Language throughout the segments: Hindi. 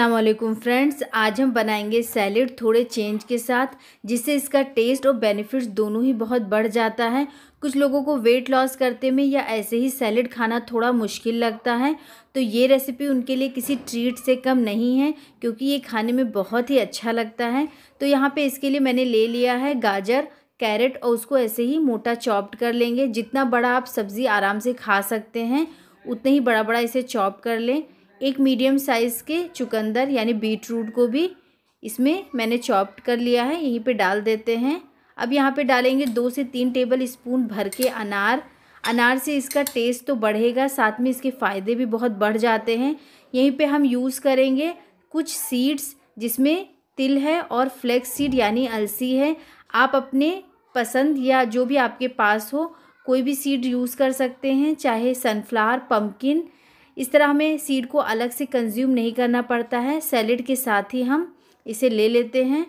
असलम फ्रेंड्स आज हम बनाएंगे सैलेड थोड़े चेंज के साथ जिससे इसका टेस्ट और बेनिफिट्स दोनों ही बहुत बढ़ जाता है कुछ लोगों को वेट लॉस करते में या ऐसे ही सैलेड खाना थोड़ा मुश्किल लगता है तो ये रेसिपी उनके लिए किसी ट्रीट से कम नहीं है क्योंकि ये खाने में बहुत ही अच्छा लगता है तो यहाँ पर इसके लिए मैंने ले लिया है गाजर कैरेट और उसको ऐसे ही मोटा चॉप्ड कर लेंगे जितना बड़ा आप सब्ज़ी आराम से खा सकते हैं उतना ही बड़ा बड़ा इसे चॉप कर लें एक मीडियम साइज़ के चुकंदर यानी बीट रूट को भी इसमें मैंने चॉप्ड कर लिया है यहीं पे डाल देते हैं अब यहाँ पे डालेंगे दो से तीन टेबल स्पून भर के अनार अनार से इसका टेस्ट तो बढ़ेगा साथ में इसके फ़ायदे भी बहुत बढ़ जाते हैं यहीं पे हम यूज़ करेंगे कुछ सीड्स जिसमें तिल है और फ्लेक्स सीड यानी अलसी है आप अपने पसंद या जो भी आपके पास हो कोई भी सीड यूज़ कर सकते हैं चाहे सनफ्लावर पम्पकिन इस तरह हमें सीड को अलग से कंज्यूम नहीं करना पड़ता है सैलड के साथ ही हम इसे ले लेते हैं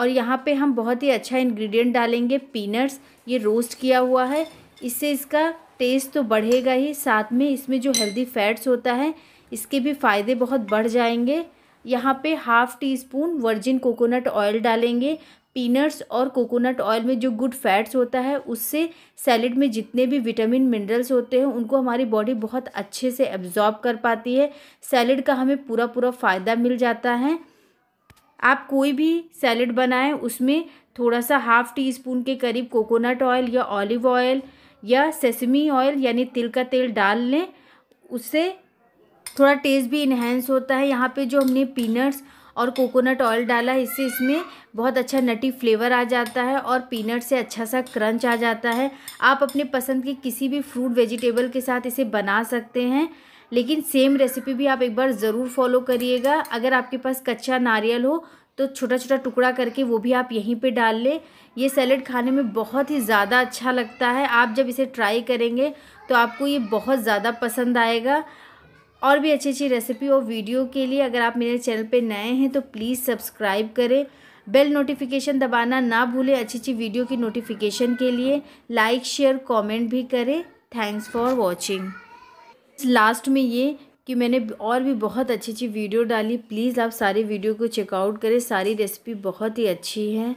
और यहाँ पे हम बहुत ही अच्छा इंग्रेडिएंट डालेंगे पीनट्स ये रोस्ट किया हुआ है इससे इसका टेस्ट तो बढ़ेगा ही साथ में इसमें जो हेल्दी फैट्स होता है इसके भी फ़ायदे बहुत बढ़ जाएंगे यहाँ पे half teaspoon virgin coconut oil डालेंगे पीनट्स और कोकोनट ऑयल में जो गुड फैट्स होता है उससे सैलड में जितने भी विटामिन मिनरल्स होते हैं उनको हमारी बॉडी बहुत अच्छे से एब्जॉर्ब कर पाती है सैलड का हमें पूरा पूरा फ़ायदा मिल जाता है आप कोई भी सैलड बनाएं उसमें थोड़ा सा हाफ़ टी स्पून के करीब कोकोनट ऑयल या ऑलिव ऑयल या सेसमी ऑयल यानी तिल का तेल डाल लें उससे थोड़ा टेस्ट भी इन्हेंस होता है यहाँ पे जो हमने पीनट्स और कोकोनट ऑयल डाला इससे इसमें बहुत अच्छा नटी फ्लेवर आ जाता है और पीनट से अच्छा सा क्रंच आ जाता है आप अपने पसंद के किसी भी फ्रूट वेजिटेबल के साथ इसे बना सकते हैं लेकिन सेम रेसिपी भी आप एक बार ज़रूर फॉलो करिएगा अगर आपके पास कच्चा नारियल हो तो छोटा छोटा टुकड़ा करके वो भी आप यहीं पे डाल लें ये सैलड खाने में बहुत ही ज़्यादा अच्छा लगता है आप जब इसे ट्राई करेंगे तो आपको ये बहुत ज़्यादा पसंद आएगा और भी अच्छी अच्छी रेसिपी और वीडियो के लिए अगर आप मेरे चैनल पे नए हैं तो प्लीज़ सब्सक्राइब करें बेल नोटिफिकेशन दबाना ना भूलें अच्छी अच्छी वीडियो की नोटिफिकेशन के लिए लाइक शेयर कमेंट भी करें थैंक्स फॉर वॉचिंग लास्ट में ये कि मैंने और भी बहुत अच्छी अच्छी वीडियो डाली प्लीज़ आप सारी वीडियो को चेकआउट करें सारी रेसिपी बहुत ही अच्छी है